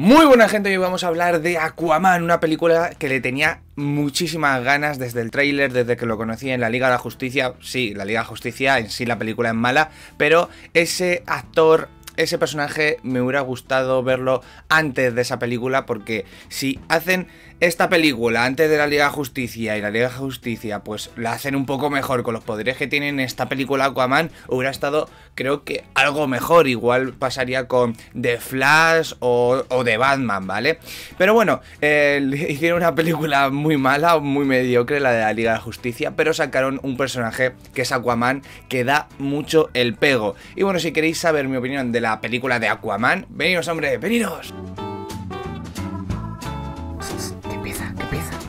Muy buena gente, hoy vamos a hablar de Aquaman, una película que le tenía muchísimas ganas desde el tráiler, desde que lo conocí en la Liga de la Justicia. Sí, la Liga de la Justicia en sí la película es mala, pero ese actor, ese personaje me hubiera gustado verlo antes de esa película porque si hacen esta película, antes de la Liga de Justicia y la Liga de Justicia, pues la hacen un poco mejor con los poderes que tienen esta película Aquaman, hubiera estado, creo que, algo mejor. Igual pasaría con The Flash o, o The Batman, ¿vale? Pero bueno, eh, hicieron una película muy mala, muy mediocre, la de la Liga de Justicia, pero sacaron un personaje que es Aquaman, que da mucho el pego. Y bueno, si queréis saber mi opinión de la película de Aquaman, venidos hombre, venidos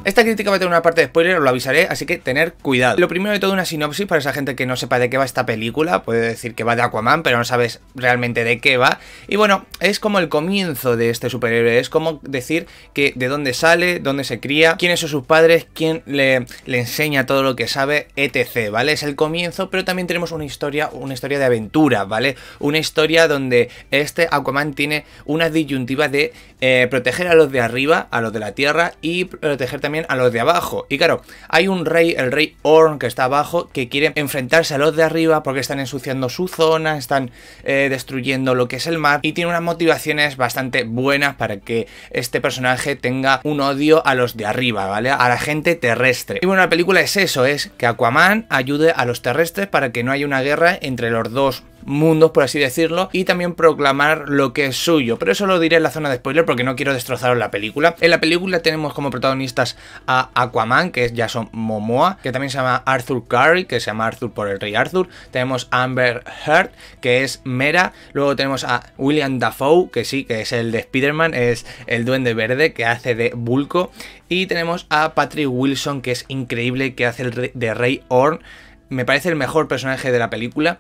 Esta crítica va a tener una parte de spoiler, lo avisaré, así que tener cuidado. Lo primero de todo, una sinopsis para esa gente que no sepa de qué va esta película. Puede decir que va de Aquaman, pero no sabes realmente de qué va. Y bueno, es como el comienzo de este superhéroe. Es como decir que de dónde sale, dónde se cría, quiénes son sus padres, quién le, enseña todo lo que sabe, etc. ¿Vale? Es el comienzo, pero también tenemos una historia, una historia de aventura, ¿vale? Una historia donde este Aquaman tiene una disyuntiva de eh, proteger a los de arriba, a los de la tierra, y proteger también a los de abajo. Y claro, hay un rey, el rey Orn, que está abajo, que quiere enfrentarse a los de arriba porque están ensuciando su zona, están eh, destruyendo lo que es el mar y tiene unas motivaciones bastante buenas para que este personaje tenga un odio a los de arriba, ¿vale? A la gente terrestre. Y bueno, la película es eso, es que Aquaman ayude a los terrestres para que no haya una guerra entre los dos mundos, por así decirlo, y también proclamar lo que es suyo. Pero eso lo diré en la zona de spoiler porque no quiero destrozaros la película. En la película tenemos como protagonistas a Aquaman, que es Jason Momoa, que también se llama Arthur Curry, que se llama Arthur por el rey Arthur. Tenemos Amber Heard, que es Mera. Luego tenemos a William Dafoe, que sí, que es el de Spider-Man, es el duende verde, que hace de Vulco. Y tenemos a Patrick Wilson, que es increíble, que hace el de Rey Orn me parece el mejor personaje de la película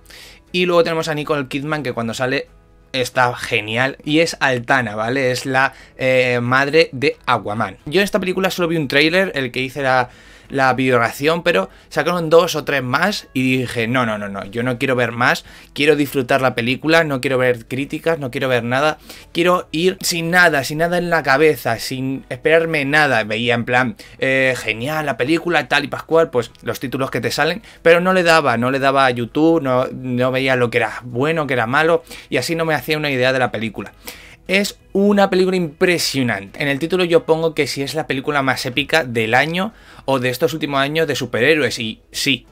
y luego tenemos a Nicole Kidman, que cuando sale está genial. Y es Altana, ¿vale? Es la eh, madre de Aquaman. Yo en esta película solo vi un tráiler, el que hice la la vibración, pero sacaron dos o tres más y dije, no, no, no, no, yo no quiero ver más, quiero disfrutar la película, no quiero ver críticas, no quiero ver nada, quiero ir sin nada, sin nada en la cabeza, sin esperarme nada. Veía en plan, eh, genial, la película, tal y pascual, pues los títulos que te salen, pero no le daba, no le daba a YouTube, no, no veía lo que era bueno, que era malo, y así no me hacía una idea de la película. Es una película impresionante. En el título yo pongo que si es la película más épica del año o de estos últimos años de superhéroes. Y sí,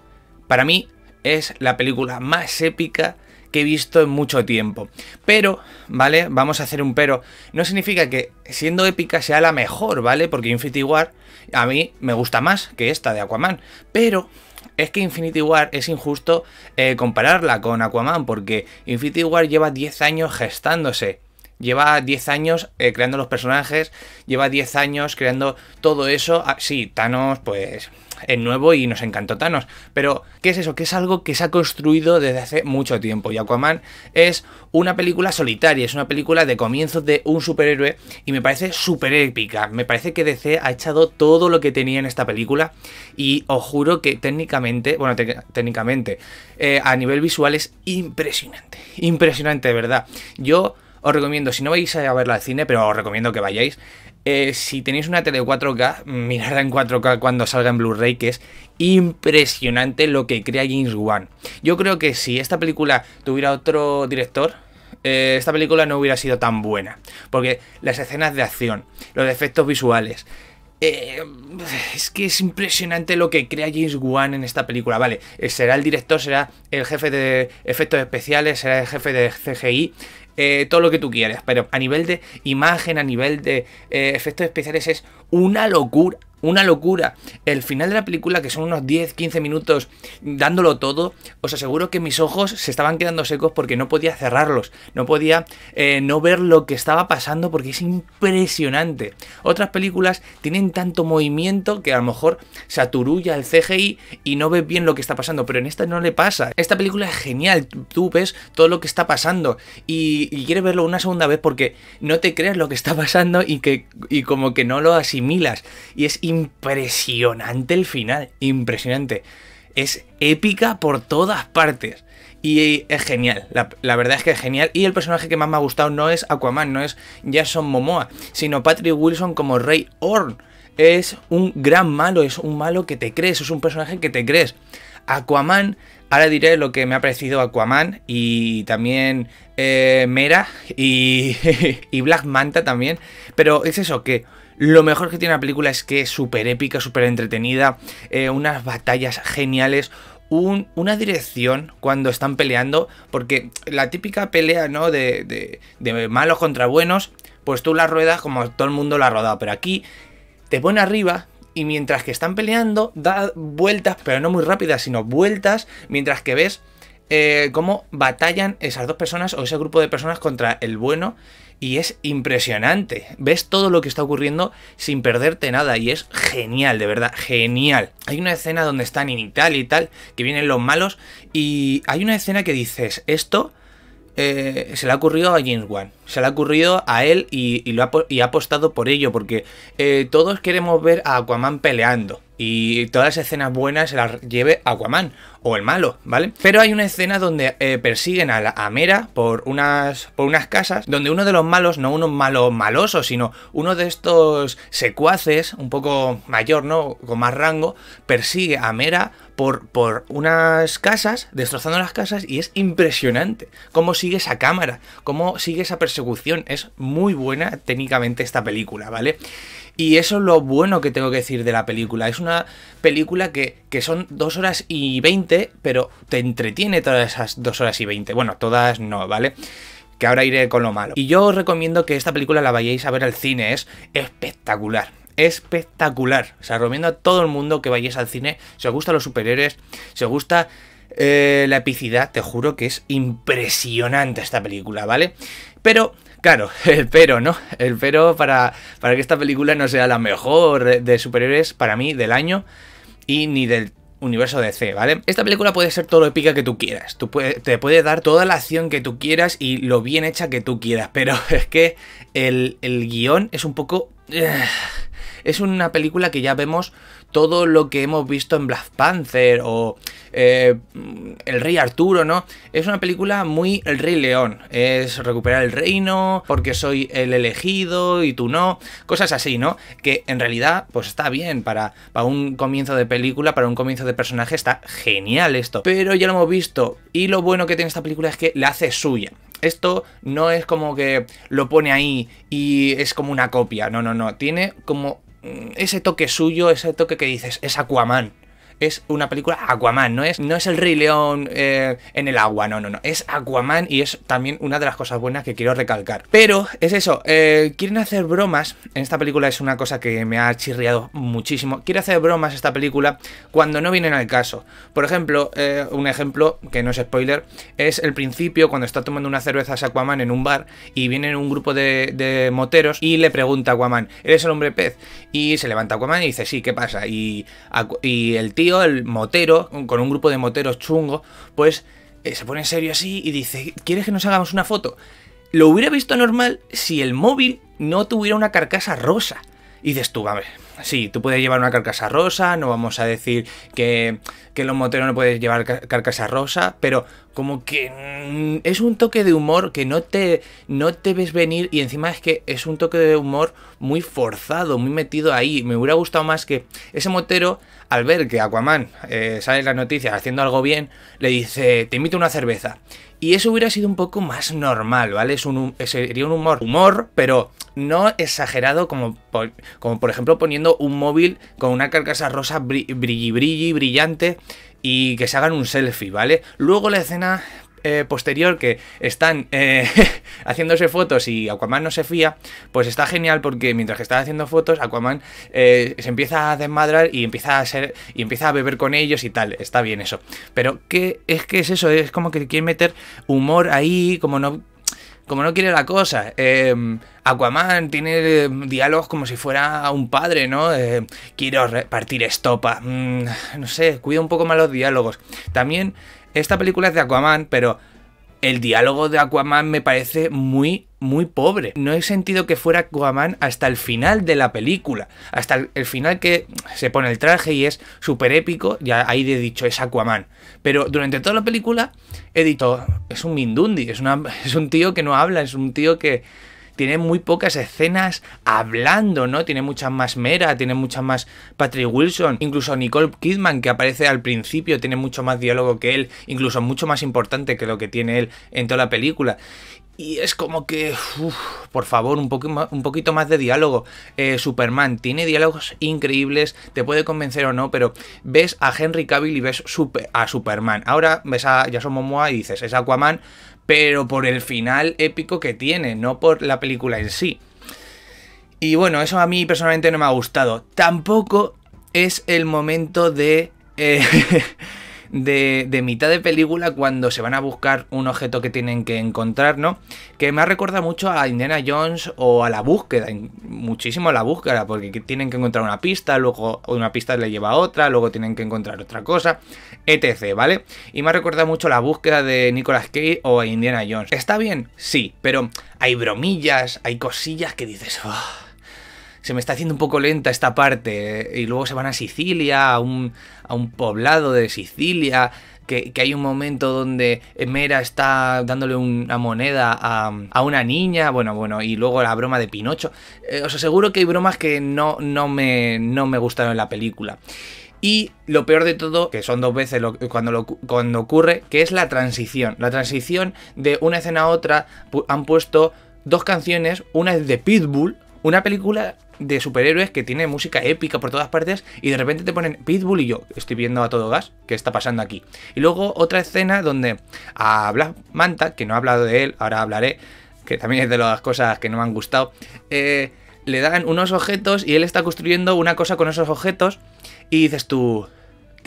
para mí es la película más épica que he visto en mucho tiempo. Pero, ¿vale? Vamos a hacer un pero. No significa que siendo épica sea la mejor, ¿vale? Porque Infinity War a mí me gusta más que esta de Aquaman. Pero es que Infinity War es injusto eh, compararla con Aquaman porque Infinity War lleva 10 años gestándose. Lleva 10 años eh, creando los personajes, lleva 10 años creando todo eso. Ah, sí, Thanos, pues es nuevo y nos encantó Thanos. Pero, ¿qué es eso? Que es algo que se ha construido desde hace mucho tiempo. Y Aquaman es una película solitaria, es una película de comienzos de un superhéroe y me parece súper épica. Me parece que DC ha echado todo lo que tenía en esta película y os juro que técnicamente, bueno, técnicamente, eh, a nivel visual es impresionante. Impresionante, de verdad. Yo os recomiendo, si no vais a verla al cine, pero os recomiendo que vayáis. Eh, si tenéis una tele 4K, miradla en 4K cuando salga en Blu-ray, que es impresionante lo que crea James Wan. Yo creo que si esta película tuviera otro director, eh, esta película no hubiera sido tan buena. Porque las escenas de acción, los efectos visuales, eh, es que es impresionante lo que crea James Wan en esta película. Vale, será el director, será el jefe de efectos especiales, será el jefe de CGI, eh, todo lo que tú quieras, pero a nivel de imagen, a nivel de eh, efectos especiales es una locura una locura. El final de la película, que son unos 10, 15 minutos dándolo todo, os aseguro que mis ojos se estaban quedando secos porque no podía cerrarlos, no podía eh, no ver lo que estaba pasando porque es impresionante. Otras películas tienen tanto movimiento que a lo mejor saturulla el CGI y no ves bien lo que está pasando, pero en esta no le pasa. Esta película es genial, tú ves todo lo que está pasando y, quieres verlo una segunda vez porque no te crees lo que está pasando y, que, como que no lo asimilas. Y es impresionante el final, impresionante. Es épica por todas partes. Y es genial, la, verdad es que es genial. Y el personaje que más me ha gustado no es Aquaman, no es Jason Momoa, sino Patrick Wilson como Rey Orn. Es un gran malo, es un malo que te crees, es un personaje que te crees. Aquaman, ahora diré lo que me ha parecido Aquaman y también eh, Mera y, y Black Manta también. Pero es eso, que lo mejor que tiene la película es que es súper épica, súper entretenida, eh, unas batallas geniales, una dirección cuando están peleando, porque la típica pelea, ¿no? De, malos contra buenos, pues tú la ruedas como todo el mundo la ha rodado, pero aquí te ponen arriba y mientras que están peleando, da vueltas, pero no muy rápidas, sino vueltas, mientras que ves eh, cómo batallan esas dos personas o ese grupo de personas contra el bueno y es impresionante. Ves todo lo que está ocurriendo sin perderte nada y es genial, de verdad, genial. Hay una escena donde están en Italia y tal, que vienen los malos y hay una escena que dices, esto... Eh, se le ha ocurrido a James Wan, se le ha ocurrido a él y, ha, apostado por ello, porque eh, todos queremos ver a Aquaman peleando, y todas las escenas buenas se las lleve Aquaman o el malo, ¿vale? Pero hay una escena donde eh, persiguen a, la, Mera por unas, por unas casas, donde uno de los malos, no unos malo malosos, sino uno de estos secuaces, un poco mayor, ¿no? Con más rango, persigue a Mera por, por unas casas, destrozando las casas, y es impresionante cómo sigue esa cámara, cómo sigue esa persecución. Es muy buena técnicamente esta película, ¿vale? Y eso es lo bueno que tengo que decir de la película. Es una película que, son dos horas y veinte, pero te entretiene todas esas dos horas y veinte. Bueno, todas no, ¿vale? Que ahora iré con lo malo. Y yo os recomiendo que esta película la vayáis a ver al cine, es espectacular espectacular. O sea, recomiendo a todo el mundo que vayáis al cine. Si os gustan los superhéroes, se os gusta eh, la epicidad, te juro que es impresionante esta película, ¿vale? Pero Claro, el pero, ¿no? El pero para, para, que esta película no sea la mejor de superiores para mí del año y ni del universo de C, ¿vale? Esta película puede ser todo lo épica que tú quieras, te puede dar toda la acción que tú quieras y lo bien hecha que tú quieras, pero es que el, el guión es un poco... Eh, es una película que ya vemos todo lo que hemos visto en Black Panther o eh, El Rey Arturo, ¿no? Es una película muy El Rey León. Es recuperar el reino porque soy el elegido y tú no. Cosas así, ¿no? Que en realidad, pues está bien para, para un comienzo de película, para un comienzo de personaje, está genial esto. Pero ya lo hemos visto y lo bueno que tiene esta película es que la hace suya. Esto no es como que lo pone ahí y es como una copia, no, no, no, tiene como ese toque suyo, ese toque que dices, es Aquaman es una película Aquaman, no es, no es el Rey León eh, en el agua, no, no, no, es Aquaman y es también una de las cosas buenas que quiero recalcar. Pero es eso, eh, quieren hacer bromas, en esta película es una cosa que me ha chirriado muchísimo, quiere hacer bromas esta película cuando no vienen al caso. Por ejemplo, eh, un ejemplo que no es spoiler, es el principio cuando está tomando una cerveza Aquaman en un bar y vienen un grupo de, moteros y le pregunta a Aquaman, ¿eres el hombre pez? Y se levanta Aquaman y dice, sí, ¿qué pasa? Y, y el tío el motero, con un grupo de moteros chungo pues eh, se pone en serio así y dice, ¿quieres que nos hagamos una foto? Lo hubiera visto normal si el móvil no tuviera una carcasa rosa. Y dices tú, a ver, sí, tú puedes llevar una carcasa rosa, no vamos a decir que que los moteros no puedes llevar carcasa rosa, pero como que mm, es un toque de humor que no te, no te ves venir y encima es que es un toque de humor muy forzado, muy metido ahí. Me hubiera gustado más que ese motero, al ver que Aquaman eh, sale las noticias haciendo algo bien, le dice, te invito una cerveza. Y eso hubiera sido un poco más normal, ¿vale? Es un, eh, sería un humor. Humor, pero no exagerado como por, como por ejemplo poniendo un móvil con una carcasa rosa brilli, brilli brillante y que se hagan un selfie, ¿vale? Luego la escena eh, posterior que están eh, haciéndose fotos y Aquaman no se fía, pues está genial porque mientras que están haciendo fotos, Aquaman eh, se empieza a desmadrar y empieza a ser y empieza a beber con ellos y tal, está bien eso. Pero ¿qué es que es eso? Es como que quiere meter humor ahí, como no como no quiere la cosa. Em, Aquaman tiene em, diálogos como si fuera un padre, ¿no? Em, quiero repartir estopa. Mm, no sé, cuida un poco más los diálogos. También esta película es de Aquaman, pero el diálogo de Aquaman me parece muy, muy pobre. No he sentido que fuera Aquaman hasta el final de la película. Hasta el, final que se pone el traje y es súper épico. Ya ahí he dicho, es Aquaman. Pero durante toda la película he dicho, oh, es un Mindundi. es un tío que no habla, es un tío que tiene muy pocas escenas hablando, ¿no? Tiene muchas más Mera, tiene muchas más Patrick Wilson, incluso Nicole Kidman, que aparece al principio, tiene mucho más diálogo que él, incluso mucho más importante que lo que tiene él en toda la película. Y es como que, por favor, un, poquito más de diálogo. Eh, Superman tiene diálogos increíbles, te puede convencer o no, pero ves a Henry Cavill y ves a Superman. Ahora ves a Jason Momoa y dices, es Aquaman, pero por el final épico que tiene, no por la película en sí. Y bueno, eso a mí personalmente no me ha gustado. Tampoco es el momento de eh, de, mitad de película cuando se van a buscar un objeto que tienen que encontrar, ¿no? Que me recuerda mucho a Indiana Jones o a la búsqueda, muchísimo a la búsqueda, porque tienen que encontrar una pista, luego una pista le lleva a otra, luego tienen que encontrar otra cosa, etc., ¿vale? Y me recuerda mucho a la búsqueda de Nicolas Cage o a Indiana Jones. ¿Está bien? Sí, pero hay bromillas, hay cosillas que dices se me está haciendo un poco lenta esta parte. Y luego se van a Sicilia, a un, poblado de Sicilia. Que, hay un momento donde Mera está dándole una moneda a, una niña, bueno, bueno, y luego la broma de Pinocho. Eh, os aseguro que hay bromas que no, no, me, no me gustaron en la película. Y lo peor de todo, que son dos veces cuando, cuando ocurre, que es la transición. La transición de una escena a otra han puesto dos canciones, una es de Pitbull, una película de superhéroes que tiene música épica por todas partes y de repente te ponen Pitbull y yo estoy viendo a todo gas, ¿qué está pasando aquí? Y luego otra escena donde a Black Manta, que no ha hablado de él, ahora hablaré, que también es de las cosas que no me han gustado, eh, le dan unos objetos y él está construyendo una cosa con esos objetos y dices tú,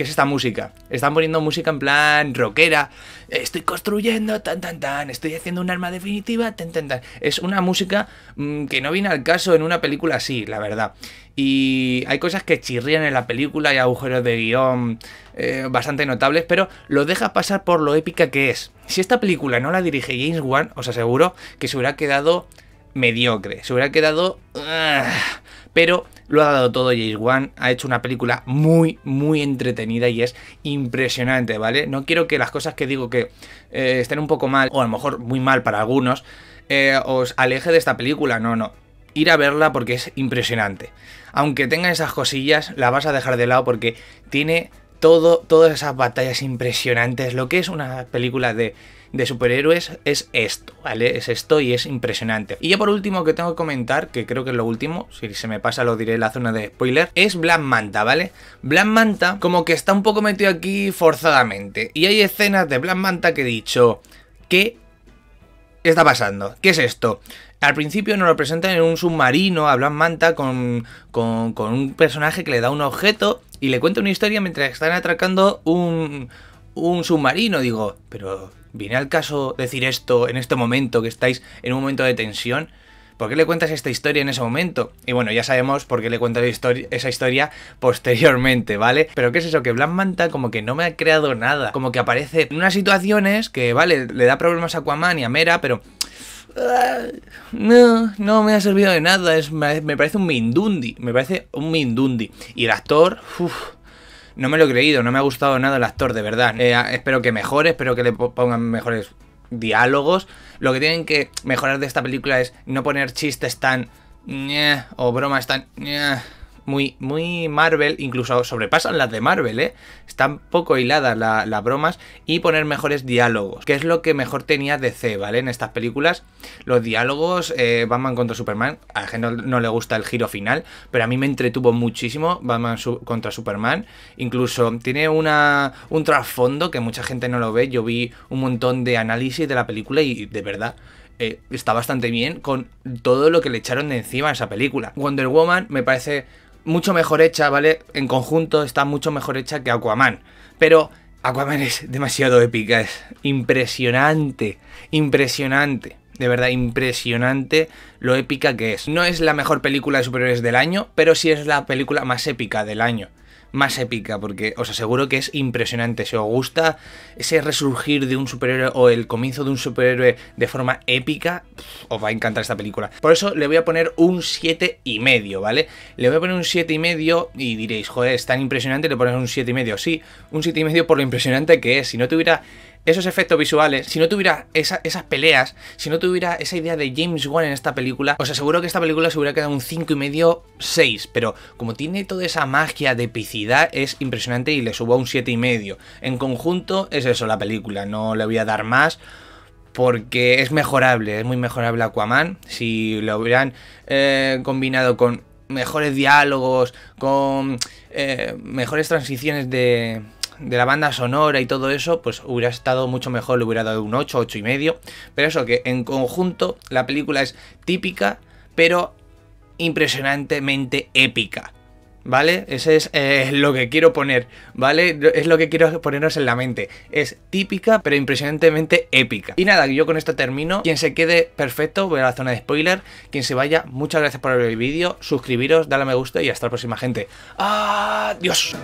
¿Qué es esta música? Están poniendo música en plan rockera. Estoy construyendo, tan, tan, tan. Estoy haciendo un arma definitiva, tan, tan, tan. Es una música mm, que no viene al caso en una película así, la verdad. Y hay cosas que chirrían en la película, y agujeros de guión eh, bastante notables, pero lo deja pasar por lo épica que es. Si esta película no la dirige James Wan, os aseguro que se hubiera quedado mediocre. Se hubiera quedado... Ah, pero lo ha dado todo James Wan, ha hecho una película muy, muy entretenida y es impresionante, ¿vale? No quiero que las cosas que digo que eh, estén un poco mal, o a lo mejor muy mal para algunos, eh, os aleje de esta película, no, no. Ir a verla porque es impresionante. Aunque tenga esas cosillas, la vas a dejar de lado porque tiene todo, todas esas batallas impresionantes, lo que es una película de de superhéroes es esto, ¿vale? Es esto y es impresionante. Y ya por último que tengo que comentar, que creo que es lo último, si se me pasa lo diré en la zona de spoiler, es Black Manta, ¿vale? Black Manta como que está un poco metido aquí forzadamente. Y hay escenas de Black Manta que he dicho, ¿qué está pasando? ¿Qué es esto? Al principio nos lo presentan en un submarino a Black Manta con, con, con un personaje que le da un objeto y le cuenta una historia mientras están atracando un, un submarino. Digo, pero ¿Viene al caso decir esto en este momento que estáis en un momento de tensión? ¿Por qué le cuentas esta historia en ese momento? Y bueno, ya sabemos por qué le cuentas esa historia posteriormente, ¿vale? Pero ¿qué es eso? Que Black Manta como que no me ha creado nada. Como que aparece en unas situaciones que, vale, le da problemas a Aquaman y a Mera, pero... No, no me ha servido de nada. Es, me parece un Mindundi. Me parece un Mindundi. Y el actor, no me lo he creído, no me ha gustado nada el actor, de verdad. Eh, espero que mejore, espero que le pongan mejores diálogos. Lo que tienen que mejorar de esta película es no poner chistes tan... o bromas tan muy, Marvel, incluso sobrepasan las de Marvel, ¿eh? Están poco hiladas las bromas y poner mejores diálogos, que es lo que mejor tenía DC, ¿vale? En estas películas, los diálogos, eh, Batman contra Superman, a la gente no, le gusta el giro final, pero a mí me entretuvo muchísimo Batman contra Superman, incluso tiene una, un trasfondo que mucha gente no lo ve, yo vi un montón de análisis de la película y de verdad... Eh, está bastante bien con todo lo que le echaron de encima a esa película. Wonder Woman me parece mucho mejor hecha, ¿vale? En conjunto está mucho mejor hecha que Aquaman. Pero Aquaman es demasiado épica, es impresionante, impresionante. De verdad, impresionante lo épica que es. No es la mejor película de superhéroes del año, pero sí es la película más épica del año más épica, porque os aseguro que es impresionante. Si os gusta ese resurgir de un superhéroe o el comienzo de un superhéroe de forma épica, os va a encantar esta película. Por eso le voy a poner un 7 y medio, ¿vale? Le voy a poner un 7,5 y medio y diréis, joder, es tan impresionante, le pones un 7,5 y medio. Sí, un 7,5 y medio por lo impresionante que es. Si no tuviera esos efectos visuales, si no tuviera esas peleas, si no tuviera esa idea de James Wan en esta película, os aseguro que esta película se hubiera quedado un 5,5, 6, pero como tiene toda esa magia de epicidad, es impresionante y le subo a un 7,5. En conjunto, es eso la película, no le voy a dar más porque es mejorable, es muy mejorable Aquaman. Si lo hubieran eh, combinado con mejores diálogos, con eh, mejores transiciones de, de la banda sonora y todo eso, pues hubiera estado mucho mejor, le hubiera dado un 8, 8 y medio. Pero eso que en conjunto la película es típica, pero impresionantemente épica. ¿Vale? Ese es eh, lo que quiero poner, ¿vale? Es lo que quiero poneros en la mente. Es típica, pero impresionantemente épica. Y nada, yo con esto termino. Quien se quede perfecto, voy a la zona de spoiler. Quien se vaya, muchas gracias por ver el vídeo. Suscribiros, dale a me gusta y hasta la próxima, gente. ¡Adiós!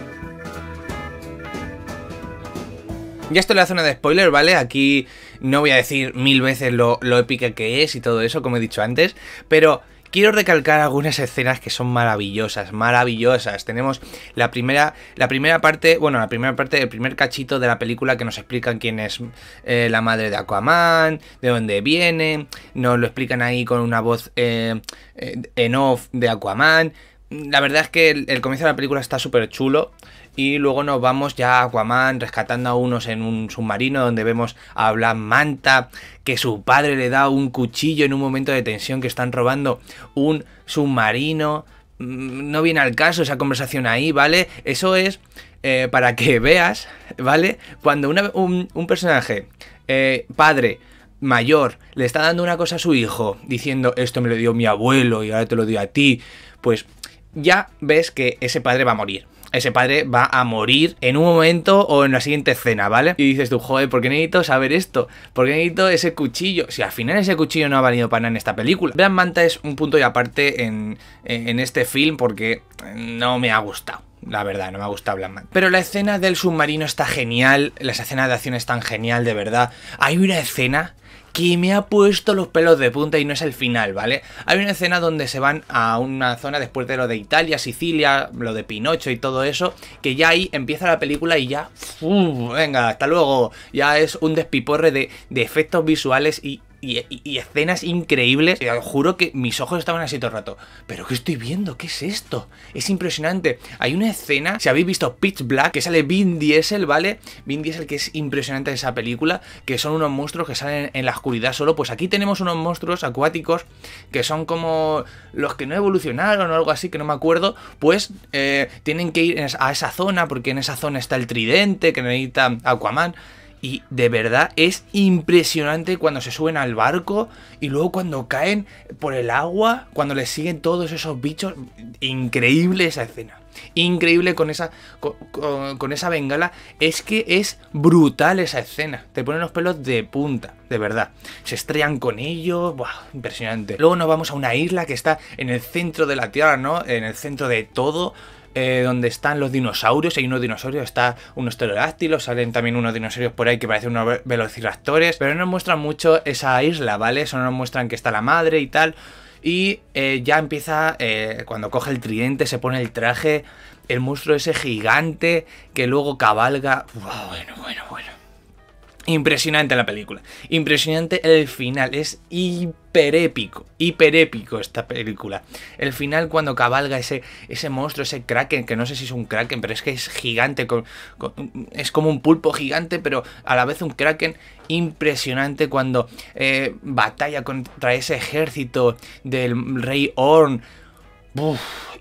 Ya estoy en la zona de spoiler, ¿vale? Aquí no voy a decir mil veces lo, épica que es y todo eso, como he dicho antes, pero quiero recalcar algunas escenas que son maravillosas, maravillosas. Tenemos la primera, la primera parte, bueno, la primera parte, el primer cachito de la película que nos explican quién es eh, la madre de Aquaman, de dónde viene, nos lo explican ahí con una voz eh, eh, en off de Aquaman. La verdad es que el, el comienzo de la película está súper chulo. Y luego nos vamos ya a Aquaman rescatando a unos en un submarino donde vemos a Black Manta que su padre le da un cuchillo en un momento de tensión que están robando un submarino. Mm, no viene al caso esa conversación ahí, ¿vale? Eso es eh, para que veas, ¿vale? Cuando un, personaje, eh, padre, mayor, le está dando una cosa a su hijo, diciendo esto me lo dio mi abuelo y ahora te lo dio a ti, pues ya ves que ese padre va a morir ese padre va a morir en un momento o en la siguiente escena, ¿vale? Y dices tú, joder, ¿por qué necesito saber esto? ¿Por qué necesito ese cuchillo? Si al final ese cuchillo no ha valido para nada en esta película. Black Manta es un punto y aparte en, en este film porque no me ha gustado. La verdad, no me ha gustado Black Manta. Pero la escena del submarino está genial, las escenas de acción están genial, de verdad. Hay una escena que me ha puesto los pelos de punta y no es el final, ¿vale? Hay una escena donde se van a una zona después de lo de Italia, Sicilia, lo de Pinocho y todo eso, que ya ahí empieza la película y ya, venga, hasta luego, ya es un despiporre de efectos visuales y y, escenas increíbles. Eh, juro que mis ojos estaban así todo el rato. ¿Pero qué estoy viendo? ¿Qué es esto? Es impresionante. Hay una escena, si habéis visto Pitch Black, que sale Vin Diesel, ¿vale? Vin Diesel que es impresionante esa película, que son unos monstruos que salen en la oscuridad solo. Pues aquí tenemos unos monstruos acuáticos que son como los que no evolucionaron o algo así, que no me acuerdo. Pues eh, tienen que ir a esa zona porque en esa zona está el tridente que necesita Aquaman. Y de verdad es impresionante cuando se suben al barco y luego cuando caen por el agua, cuando les siguen todos esos bichos. Increíble esa escena. Increíble con esa, con, esa bengala. Es que es brutal esa escena. Te ponen los pelos de punta, de verdad. Se estrellan con ellos. impresionante. Luego nos vamos a una isla que está en el centro de la Tierra, ¿no? En el centro de todo. Eh, donde están los dinosaurios. Hay unos dinosaurios, está unos pterodáctilos, salen también unos dinosaurios por ahí que parecen unos velociraptores, pero no nos muestran mucho esa isla, ¿vale? Solo nos muestran que está la madre y tal. Y eh, ya empieza, eh, cuando coge el tridente, se pone el traje, el monstruo ese gigante que luego cabalga. bueno, bueno, bueno. Impresionante la película. Impresionante el final. Es hiperépico. Hiperépico esta película. El final cuando cabalga ese, ese monstruo, ese kraken, que no sé si es un kraken, pero es que es gigante. Con, es como un pulpo gigante, pero a la vez un kraken. Impresionante cuando eh, batalla contra ese ejército del rey Orn.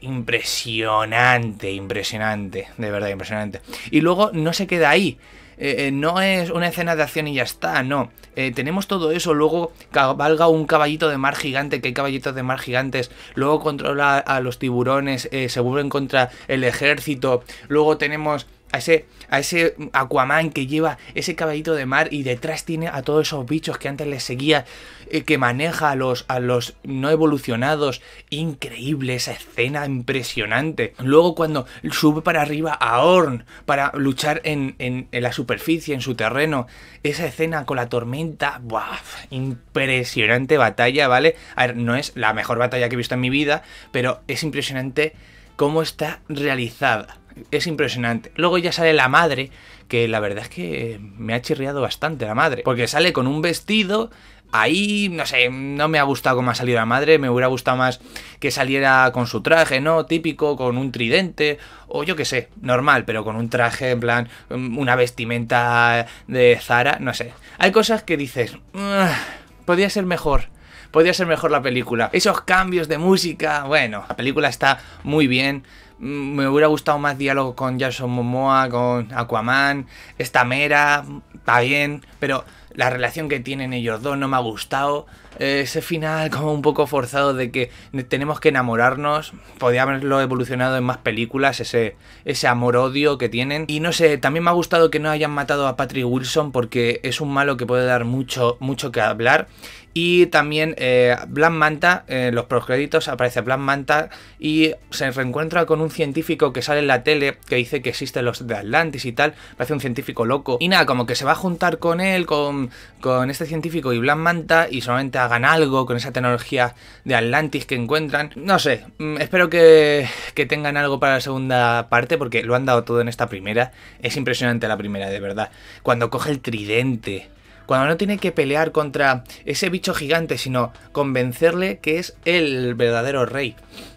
impresionante, impresionante. De verdad, impresionante. Y luego no se queda ahí eh, eh, no es una escena de acción y ya está, no. Eh, tenemos todo eso, luego valga un caballito de mar gigante, que hay caballitos de mar gigantes, luego controla a los tiburones, se vuelven contra el ejército, luego tenemos a ese, a ese Aquaman que lleva ese caballito de mar y detrás tiene a todos esos bichos que antes le seguía, eh, que maneja a los, a los no evolucionados. Increíble esa escena, impresionante. Luego cuando sube para arriba a horn para luchar en, la superficie, en su terreno, esa escena con la tormenta, ¡buah! Impresionante batalla, ¿vale? A ver, no es la mejor batalla que he visto en mi vida, pero es impresionante cómo está realizada es impresionante. Luego ya sale la madre, que la verdad es que me ha chirriado bastante la madre, porque sale con un vestido Ahí, no sé, no me ha gustado cómo ha salido la madre, me hubiera gustado más que saliera con su traje, ¿no? Típico, con un tridente, o yo qué sé, normal, pero con un traje, en plan, mm, una vestimenta de Zara, no sé. Hay cosas que dices, podría ser mejor, podría ser mejor la película. Esos cambios de música, bueno, la película está muy bien, me hubiera gustado más diálogo con Jason Momoa, con Aquaman, esta mera, está bien, pero la relación que tienen ellos dos no me ha gustado. Eh, ese final como un poco forzado de que tenemos que enamorarnos. Podría haberlo evolucionado en más películas, ese, ese amor-odio que tienen. Y no sé, también me ha gustado que no hayan matado a Patrick Wilson porque es un malo que puede dar mucho, mucho que hablar. Y también eh, Black Manta, en los proscréditos aparece Black Manta y se reencuentra con un científico que sale en la tele que dice que existen los de Atlantis y tal. Parece un científico loco. Y nada, como que se va a juntar con él, con, este científico y Black Manta y solamente hagan algo con esa tecnología de Atlantis que encuentran. No sé, mm, espero que, tengan algo para la segunda parte porque lo han dado todo en esta primera. Es impresionante la primera, de verdad. Cuando coge el tridente cuando no tiene que pelear contra ese bicho gigante, sino convencerle que es el verdadero rey.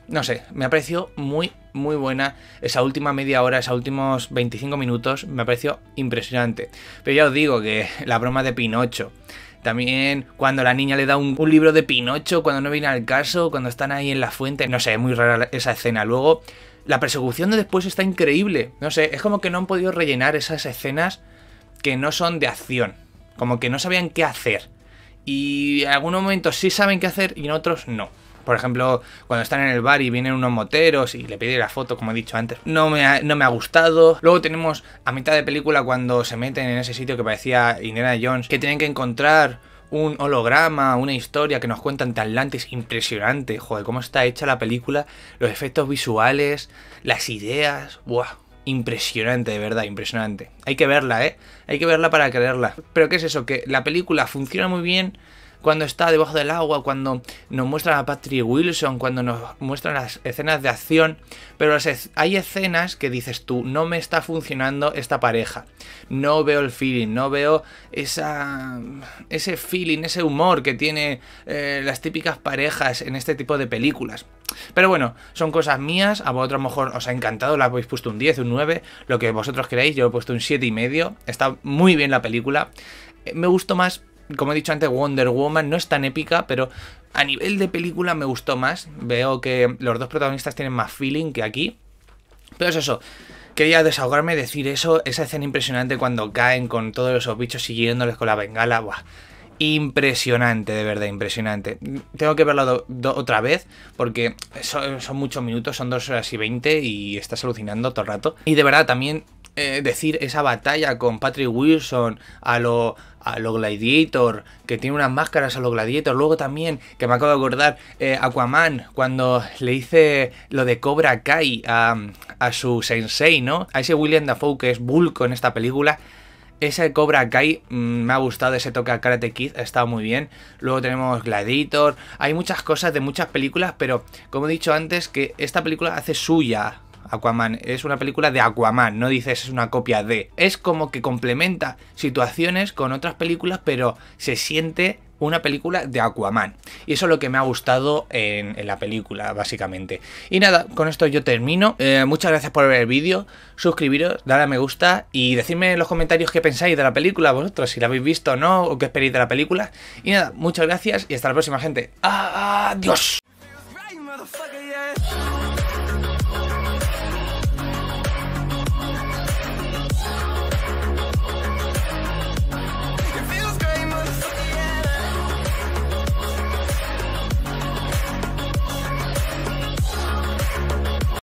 No sé, me ha parecido muy, muy buena esa última media hora, esos últimos 25 minutos, me ha parecido impresionante. Pero ya os digo que la broma de Pinocho, también cuando la niña le da un, libro de Pinocho, cuando no viene al caso, cuando están ahí en la fuente. No sé, es muy rara esa escena. Luego, la persecución de después está increíble. No sé, es como que no han podido rellenar esas escenas que no son de acción. Como que no sabían qué hacer. Y en algunos momentos sí saben qué hacer y en otros no. Por ejemplo, cuando están en el bar y vienen unos moteros y le pide la foto, como he dicho antes, no me ha, no me ha gustado. Luego tenemos a mitad de película cuando se meten en ese sitio que parecía Indiana Jones, que tienen que encontrar un holograma, una historia que nos cuentan de Atlantis, impresionante, joder, cómo está hecha la película, los efectos visuales, las ideas, buah, impresionante, de verdad, impresionante. Hay que verla, ¿eh? Hay que verla para creerla. Pero ¿qué es eso? Que la película funciona muy bien, cuando está debajo del agua, cuando nos muestran a Patrick Wilson, cuando nos muestran las escenas de acción, pero hay escenas que dices tú, no me está funcionando esta pareja, no veo el feeling, no veo esa, ese feeling, ese humor que tiene eh, las típicas parejas en este tipo de películas. Pero bueno, son cosas mías, a vosotros a lo mejor os ha encantado, la habéis puesto un 10, un 9, lo que vosotros queréis, yo he puesto un 7 y medio, está muy bien la película. Eh, me gustó más como he dicho antes, Wonder Woman no es tan épica, pero a nivel de película me gustó más. Veo que los dos protagonistas tienen más feeling que aquí. Pero es eso. Quería desahogarme, decir eso, esa escena impresionante cuando caen con todos esos bichos siguiéndoles con la bengala. impresionante, de verdad, impresionante. Tengo que verlo otra vez porque son, muchos minutos, son dos horas y veinte y estás alucinando todo el rato. Y de verdad, también eh, decir esa batalla con Patrick Wilson a lo, Gladiator, que tiene unas máscaras a lo Gladiator. Luego también, que me acabo de acordar, eh, Aquaman, cuando le hice lo de Cobra Kai a, su sensei, ¿no? A ese William Dafoe que es Bulco en esta película. Ese Cobra Kai mm, me ha gustado, ese toque a Karate Kid ha estado muy bien. Luego tenemos Gladiator, hay muchas cosas de muchas películas, pero como he dicho antes, que esta película hace suya Aquaman, es una película de Aquaman, no dices es una copia de. Es como que complementa situaciones con otras películas, pero se siente una película de Aquaman. Y eso es lo que me ha gustado en, la película, básicamente. Y nada, con esto yo termino. Eh, muchas gracias por ver el vídeo. Suscribiros, dadle a me gusta y decidme en los comentarios qué pensáis de la película, vosotros, si la habéis visto o no, o qué esperáis de la película. Y nada, muchas gracias y hasta la próxima, gente. ¡Ah, adiós.